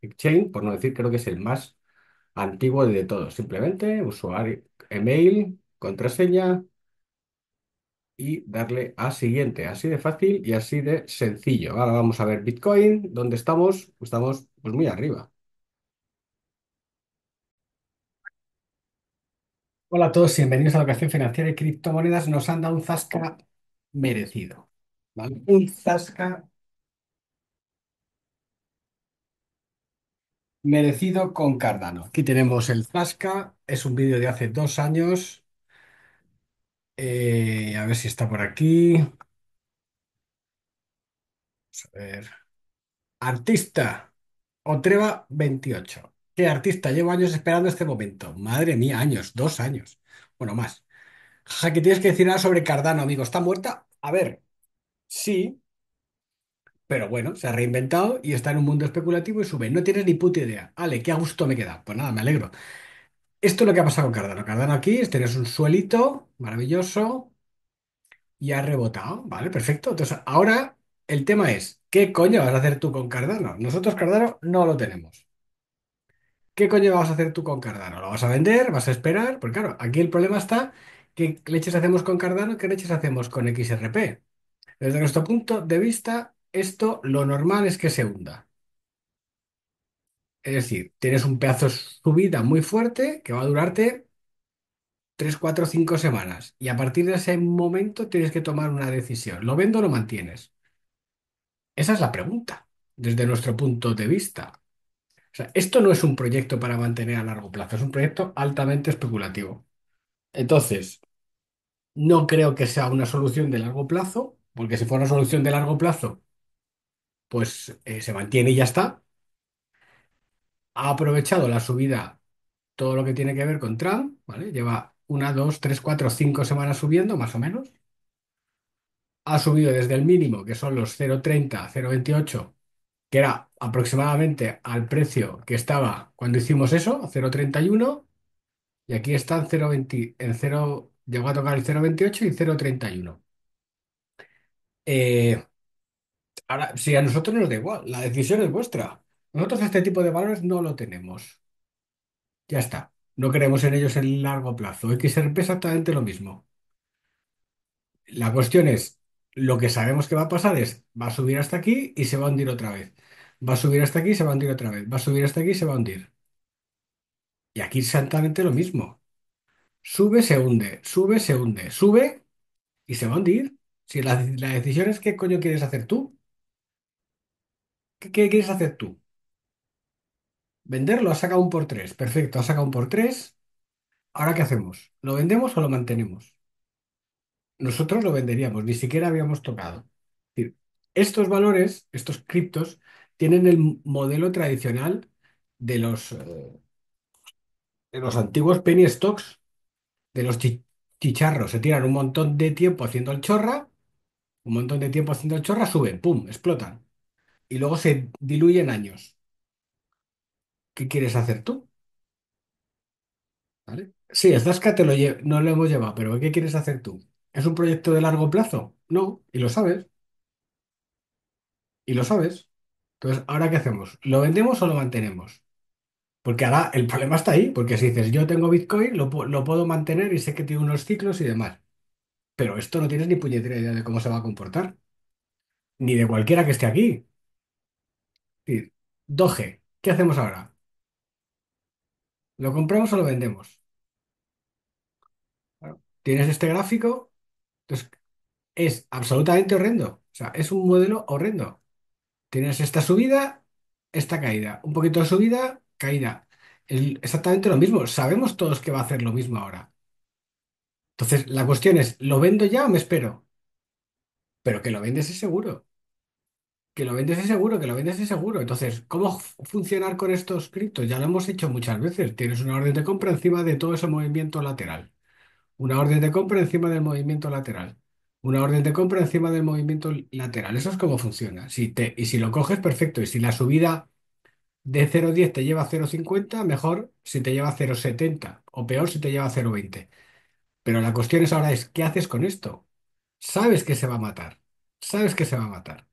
Exchange, por no decir, creo que es el más antiguo de todos. Simplemente usuario, email, contraseña y darle a siguiente. Así de fácil y así de sencillo. Ahora vamos a ver Bitcoin, ¿dónde estamos? Estamos pues muy arriba. Hola a todos, bienvenidos a la Educación Financiera y Criptomonedas. Nos han dado un zasca merecido. Un zasca Merecido con Cardano. Aquí tenemos el Zasca, es un vídeo de hace dos años. Eh, a ver si está por aquí. Artista, Otreva 28. ¿Qué artista? Llevo años esperando este momento. Madre mía, años, dos años. Bueno, más. Jaque, tienes que decir nada sobre Cardano, amigo. ¿Está muerta? A ver, sí, pero bueno, se ha reinventado y está en un mundo especulativo y sube. No tienes ni puta idea. Ale, qué a gusto me queda. Pues nada, me alegro. Esto es lo que ha pasado con Cardano. Cardano aquí, es un suelito maravilloso y ha rebotado. Vale, perfecto. Entonces, ahora el tema es, ¿qué coño vas a hacer tú con Cardano? Nosotros Cardano no lo tenemos. ¿Qué coño vas a hacer tú con Cardano? ¿Lo vas a vender? ¿Vas a esperar? Porque claro, aquí el problema está, ¿qué leches hacemos con Cardano? ¿Qué leches hacemos con XRP? Desde nuestro punto de vista... Esto lo normal es que se hunda. Es decir, tienes un pedazo de subida muy fuerte que va a durarte 3, 4, 5 semanas. Y a partir de ese momento tienes que tomar una decisión. ¿Lo vendo o lo mantienes? Esa es la pregunta, desde nuestro punto de vista. esto no es un proyecto para mantener a largo plazo, es un proyecto altamente especulativo. Entonces, no creo que sea una solución de largo plazo, porque si fuera una solución de largo plazo, pues eh, se mantiene y ya está. Ha aprovechado la subida todo lo que tiene que ver con Trump, ¿vale? Lleva una, dos, tres, cuatro, cinco semanas subiendo, más o menos. Ha subido desde el mínimo, que son los 0,30, 0,28, que era aproximadamente al precio que estaba cuando hicimos eso, 0,31, y aquí está llegó a tocar el 0,28 y 0,31. Eh, Ahora, si a nosotros nos da igual, la decisión es vuestra. Nosotros este tipo de valores no lo tenemos. Ya está. No creemos en ellos en largo plazo. hay que ser exactamente lo mismo. La cuestión es, lo que sabemos que va a pasar es, va a subir hasta aquí y se va a hundir otra vez. Va a subir hasta aquí y se va a hundir otra vez. Va a subir hasta aquí y se va a hundir. Y aquí exactamente lo mismo. Sube, se hunde, sube, se hunde, sube y se va a hundir. Si la, la decisión es qué coño quieres hacer tú. ¿Qué, quieres hacer tú? Venderlo, ha sacado un por tres. Perfecto, ha sacado un por tres. ¿Ahora qué hacemos? ¿Lo vendemos o lo mantenemos? Nosotros lo venderíamos, ni siquiera habíamos tocado. estos valores, estos criptos, tienen el modelo tradicional de los, eh, de los antiguos penny stocks, de los chicharros. Se tiran un montón de tiempo haciendo el chorra, un montón de tiempo haciendo el chorra, suben, pum, explotan y luego se diluye en años. ¿Qué quieres hacer tú? ¿Vale? Sí, que te lo no lo hemos llevado, pero ¿qué quieres hacer tú? ¿Es un proyecto de largo plazo? No, y lo sabes, y lo sabes. Entonces, ¿ahora qué hacemos? ¿Lo vendemos o lo mantenemos? Porque ahora el problema está ahí, porque si dices, yo tengo Bitcoin, lo, lo puedo mantener y sé que tiene unos ciclos y demás, pero esto no tienes ni puñetera idea de cómo se va a comportar, ni de cualquiera que esté aquí decir, 2G. ¿Qué hacemos ahora? ¿Lo compramos o lo vendemos? Tienes este gráfico, entonces es absolutamente horrendo. O sea, es un modelo horrendo. Tienes esta subida, esta caída, un poquito de subida, caída. Es exactamente lo mismo. Sabemos todos que va a hacer lo mismo ahora. Entonces, la cuestión es, ¿lo vendo ya o me espero? Pero que lo vendes es seguro. Que lo vendes y seguro, que lo vendes y seguro. Entonces, ¿cómo funcionar con estos criptos? Ya lo hemos hecho muchas veces. Tienes una orden de compra encima de todo ese movimiento lateral. Una orden de compra encima del movimiento lateral. Una orden de compra encima del movimiento lateral. Eso es cómo funciona. Si te, y si lo coges, perfecto. Y si la subida de 0,10 te lleva a 0,50, mejor si te lleva a 0,70 o peor si te lleva a 0,20. Pero la cuestión es ahora es, ¿qué haces con esto? Sabes que se va a matar. Sabes que se va a matar.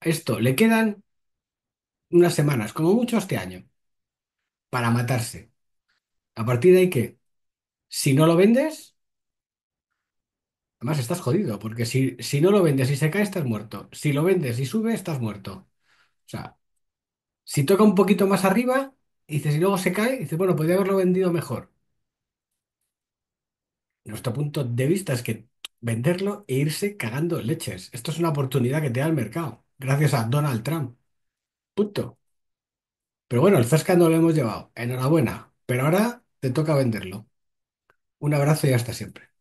Esto, le quedan unas semanas, como mucho este año, para matarse. A partir de ahí que, si no lo vendes, además estás jodido, porque si, si no lo vendes y se cae, estás muerto. Si lo vendes y sube, estás muerto. O sea, si toca un poquito más arriba, dices, y luego se cae, dices, bueno, podría haberlo vendido mejor. Nuestro punto de vista es que venderlo e irse cagando leches. Esto es una oportunidad que te da el mercado gracias a Donald Trump. Punto. Pero bueno, el Zasca no lo hemos llevado. Enhorabuena. Pero ahora te toca venderlo. Un abrazo y hasta siempre.